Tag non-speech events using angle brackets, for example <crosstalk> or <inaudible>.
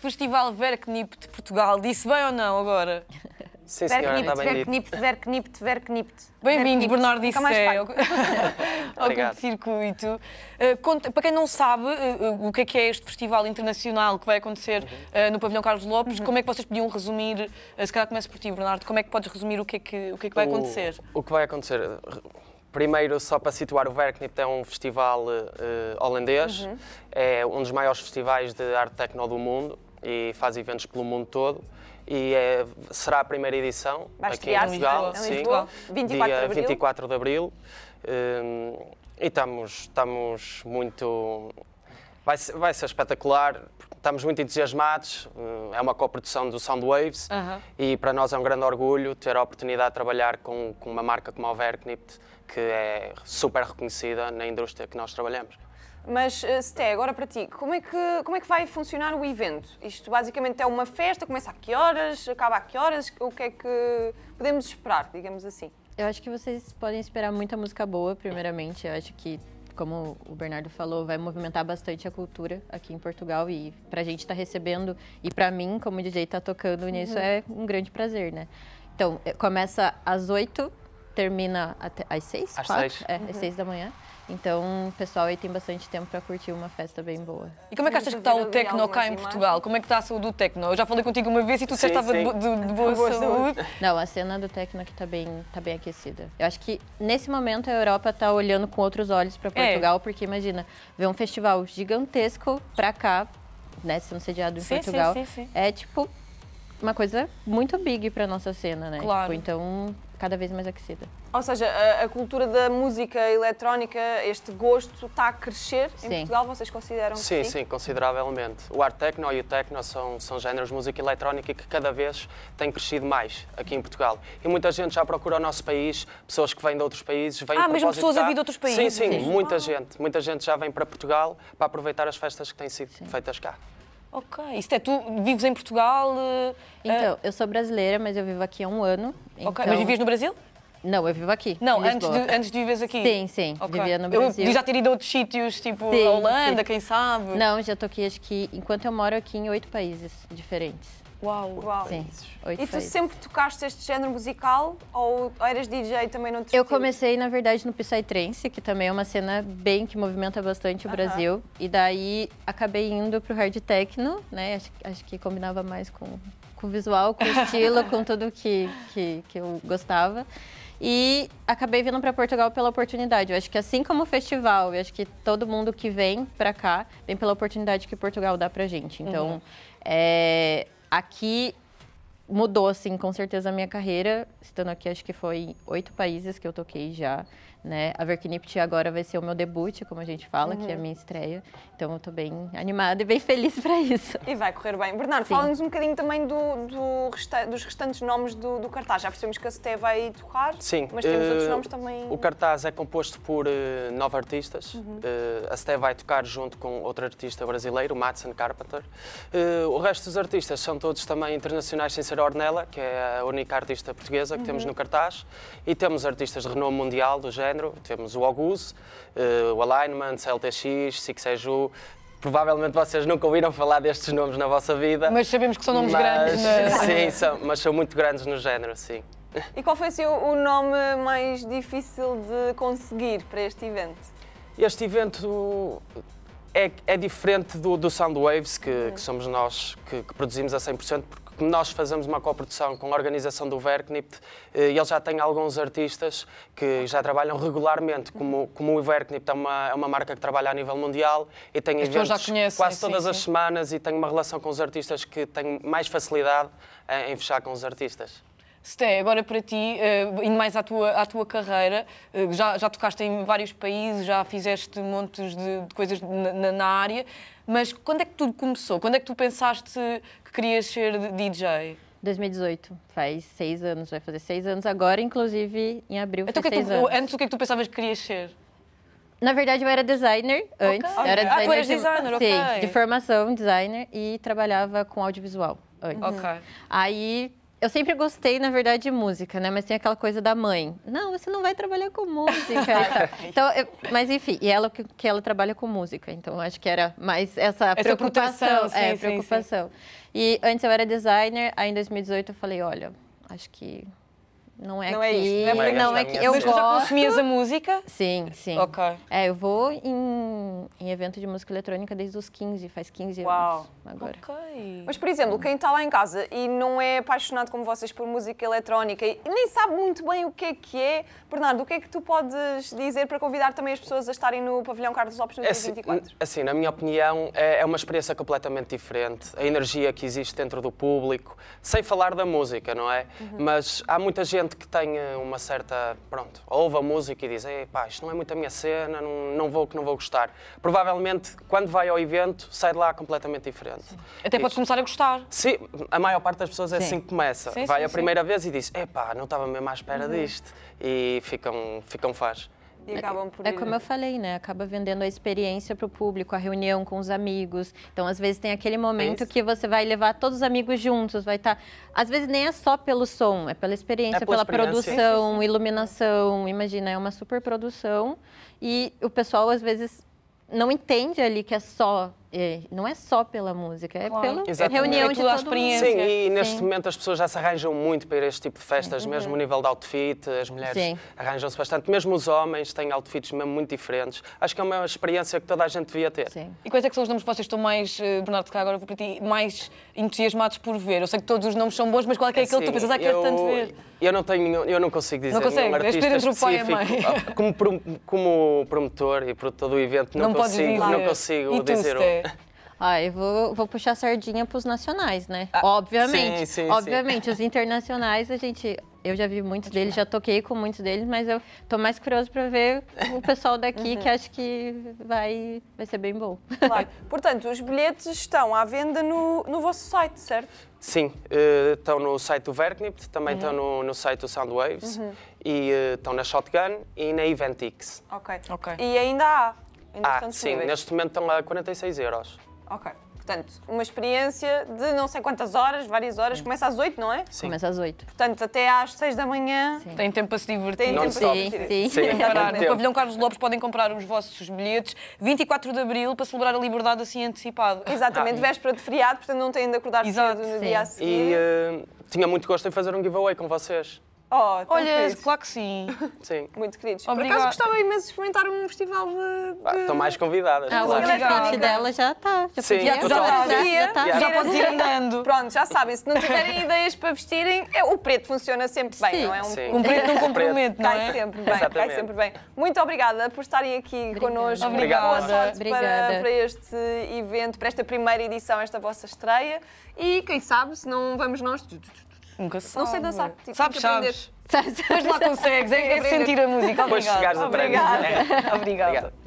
Festival Verknip de Portugal. Disse bem ou não agora? Sim, senhora, está bem Verknipt, Verknipt, Bem-vindo, Bernardo Dissé, <laughs> ao, ao circuito. Uh, conta, para quem não sabe uh, o que é, que é este festival internacional que vai acontecer uhum. uh, no pavilhão Carlos Lopes, uhum. como é que vocês podiam resumir, se calhar começo por ti, Bernardo, como é que podes resumir o que é que, o que, é que vai acontecer? O, o que vai acontecer... Primeiro, só para situar, o Verknipt é um festival holandês, uhum. é um dos maiores festivais de arte tecno do mundo, e faz eventos pelo mundo todo. E é, será a primeira edição aqui em Portugal, sim, 24 dia de 24 de Abril. Um, e estamos, estamos muito. Vai ser, vai ser espetacular, estamos muito entusiasmados. Hum, é uma coprodução do Soundwaves uhum. e para nós é um grande orgulho ter a oportunidade de trabalhar com, com uma marca como a Overknipt, que é super reconhecida na indústria que nós trabalhamos. Mas, eh, Sté, agora para ti, como é, que, como é que vai funcionar o evento? Isto basicamente é uma festa, começa a que horas, acaba a que horas, o que é que podemos esperar, digamos assim? Eu acho que vocês podem esperar muita música boa, primeiramente. Eu acho que, como o Bernardo falou, vai movimentar bastante a cultura aqui em Portugal e para a gente estar tá recebendo e para mim, como DJ, estar tá tocando nisso uhum. é um grande prazer, né? Então, eh, começa às 8 termina até às seis? Às quatro? seis. É, uhum. às seis da manhã. Então, o pessoal aí tem bastante tempo para curtir uma festa bem boa. E como é que achas que está o Tecno cá em Portugal? Como é que está a saúde do Tecno? Eu já falei contigo uma vez e tu disseste estava de, de, de, boa, boa saúde. Não, a cena do Tecno aqui está bem, tá bem aquecida. Eu acho que nesse momento a Europa está olhando com outros olhos para é. Portugal, é. porque imagina, ver um festival gigantesco para cá, né, sendo sediado em sim, Portugal, sim, sim, é tipo uma coisa muito big para nossa cena, né? Claro. Tipo, então, cada vez mais aquecida. Ou seja, a, a, cultura da música eletrónica, este gosto está a crescer sim. em Portugal, vocês consideram sim, que sim? Sim, consideravelmente. O art techno e o techno são, são géneros de música eletrónica que cada vez têm crescido mais aqui em Portugal. E muita gente já procura o nosso país, pessoas que vêm de outros países, vêm Ah, mesmo pessoas a vir de outros países? Sim, sim, sim. muita ah. gente. Muita gente já vem para Portugal para aproveitar as festas que têm sido feitas cá. Ok. Isto é, tu vives em Portugal? Uh, então, eu sou brasileira, mas eu vivo aqui há um ano. Ok, então... mas vivias no Brasil? Não, eu vivo aqui. Não, antes de, antes de viveres aqui? Sim, sim. Okay. Vivia no Brasil. Eu já ter ido a outros sítios, tipo sim, a Holanda, sim. quem sabe? Não, já estou aqui. acho que enquanto eu moro aqui em oito países diferentes. Uau! Uau. Sim, oito E tu sempre tocaste este género musical ou eras DJ também no te Eu comecei, na verdade, no Psytrance, que também é uma cena bem que movimenta bastante o uh -huh. Brasil. E daí acabei indo pro hard techno, né? Acho, acho que combinava mais com, com o visual, com o <laughs> estilo, com tudo que, que, que eu gostava. E acabei vindo para Portugal pela oportunidade. Eu acho que assim como o festival, eu acho que todo mundo que vem para cá vem pela oportunidade que Portugal dá pra gente. Então, uhum. é, Aqui mudou, assim, com certeza a minha carreira. Estando aqui, acho que foi oito países que eu toquei já. Né? A Verknipt agora vai ser o meu debut, como a gente fala, uhum. que é a uhum. minha estreia. Então eu tô bem animada e bem feliz para isso. E vai correr bem. Bernardo, fala-nos um bocadinho também do, do resta dos restantes nomes do, do, cartaz. Já percebemos que a Cité vai tocar, Sim, mas temos uh, outros eh, nomes também. O cartaz é composto por uh, nove artistas. Uhum. Uh, a Cité vai tocar junto com outro artista brasileiro, o Madsen Carpenter. o resto dos artistas são todos também internacionais, sem ser a Ornella, que é a única artista portuguesa que uhum. temos no cartaz. E temos artistas de renome mundial, do género género. Temos o Oguz, eh, o Alignment, CLTX, Sixeju, Provavelmente vocês nunca ouviram falar destes nomes na vossa vida. Mas sabemos que são nomes mas, grandes. É? <laughs> Sim, são, mas são muito grandes no género, sim. E qual foi assim, o nome mais difícil de conseguir para este evento? Este evento é, é diferente do, do Soundwaves, que, que somos nós que, que produzimos a 100%, porque nós fazemos uma coprodução com a organização do Verknipt, eh, eles já têm alguns artistas que já trabalham regularmente, como, como o Verknipt é uma, é uma marca que trabalha a nível mundial e tem as eventos quase todas sim, as semanas e tem uma relação com os artistas que tem mais facilidade em fechar com os artistas. Sté, agora para ti, uh, indo mais à tua, à tua carreira, uh, já, já tocaste em vários países, já fizeste montes de, de coisas na, na, área, mas quando é que tudo começou? Quando é que tu pensaste que querias ser DJ? 2018, faz seis anos, vai fazer seis anos agora, inclusive em abril. Então, é que tu, antes, o que, é que tu pensavas que querias ser? Na verdade, eu era designer antes. Okay. Ah, era designer ah, tu de, designer, ok. Sim, de formação, designer, e trabalhava com audiovisual antes. Ok. Aí eu sempre gostei, na verdade, de música, né? Mas tem aquela coisa da mãe. Não, você não vai trabalhar com música. <laughs> então, eu, mas enfim, e ela que, que ela trabalha com música. Então, acho que era mais essa, essa preocupação. Sim, é, sim, preocupação. Sim. E antes eu era designer, aí em 2018 eu falei, olha, acho que não é não que... É isso, não é, não é que é é eu Mas gosto... tu já consumias a música? Sim, sim. Ok. É, eu vou em, em evento de música eletrônica desde os 15, faz 15 Uau. anos agora. Ok. Mas, por exemplo, quem está lá em casa e não é apaixonado como vocês por música eletrónica e nem sabe muito bem o que é que é, Bernardo, o que é que tu podes dizer para convidar também as pessoas a estarem no pavilhão Carlos Lopes no é dia assim, 24? Assim, na minha opinião, é, é uma experiência completamente diferente. A energia que existe dentro do público, sem falar da música, não é? Uhum. Mas há muita gente gente que tenha uma certa. Pronto, ouve a música e diz: pá, isto não é muito a minha cena, não, não vou que não vou gostar. Provavelmente, quando vai ao evento, sai de lá completamente diferente. Sim. Até pode começar a gostar. Sim, a maior parte das pessoas é sim. assim que começa. Sim, vai a primeira vez e diz: Epá, não estava mesmo à espera uhum. disto. E ficam, ficam faz. E acabam por... É como eu falei, né? Acaba vendendo a experiência para o público, a reunião com os amigos. Então, às vezes, tem aquele momento é que você vai levar todos os amigos juntos, vai estar... Tá... Às vezes, nem é só pelo som, é pela experiência, é pela produção, iluminação. Imagina, é uma super produção. E o pessoal, às vezes, não entende ali que é só é, não é só pela música, é claro. pela Exatamente. reunião é de todo experiência. Sim, e neste Sim. momento as pessoas já se arranjam muito para ir a este tipo de festas, é mesmo o nível de outfit, as mulheres arranjam-se bastante, mesmo os homens têm outfits mesmo muito diferentes. Acho que é uma experiência que toda a gente devia ter. Sim. E quais é que são os nomes que vocês estão mais, eh, Bernardo, que agora vou para ti, mais entusiasmados por ver? Eu sei que todos os nomes são bons, mas qual é, que é aquele que tu pensas, ah, quero tanto ver? Eu não tenho, eu não consigo dizer não consigo. nenhum artista específico. <laughs> Como, como promotor e produtor do evento, não, não consigo, não consigo e dizer <laughs> Ah, eu vou, vou puxar sardinha para os nacionais, né? Ah, obviamente. Sim, sim, obviamente, sim. os internacionais a gente eu já vi muitos deles, já toquei com muitos deles, mas eu tô mais curioso para ver o pessoal daqui, uhum. que acho que vai, vai ser bem bom. Claro. Portanto, os bilhetes estão à venda no, no vosso site, certo? Sim, uh, estão no site do Verknipt, também uhum. estão no, no site do Soundwaves, uhum. e uh, estão na Shotgun e na Eventix. Okay. ok. E ainda há Ainda ah, sim, neste momento estão a 46 euros. Ok. Portanto, uma experiência de não sei quantas horas, várias horas. Começa às 8, não é? Sim. Começa às 8. Portanto, até às 6 da manhã. Sim. Tem tempo para se divertir. Tem não tempo Sim, sim. sim. No Pavilhão Carlos Lopes podem comprar os vossos bilhetes 24 de Abril para celebrar a liberdade assim antecipado Exatamente, ah. véspera de feriado, portanto não têm de acordar cedo no sim. dia a seguir. E uh, tinha muito gosto em fazer um giveaway com vocês. Oh, Olha, queridos. claro que sim. <laughs> Sim. Muito queridos. Obrigada. Por acaso gostava imenso de experimentar um festival de. Ah, de... estão mais convidadas. Ah, claro. o outfit dela já está. Já sim, tá. já, já, tá. já, já, já, já pode ir andando. Pronto, já sabem, se não tiverem <laughs> ideias para vestirem, é, o preto funciona sempre bem, sim. não é? Um, sim. um preto não <laughs> compromete, não é? Cai sempre bem, cai sempre bem. Muito obrigada por estarem aqui obrigada. connosco. Obrigada. Boa sorte obrigada. Para, para este evento, para esta primeira edição, esta vossa estreia. E quem sabe, se não vamos nós Nunca se sabe. Não sei dançar. Sabes, tipo, que sabes. Mas lá consegues, é, é sentir a música. Depois chegares a Obrigada. Obrigada. Né? Obrigada.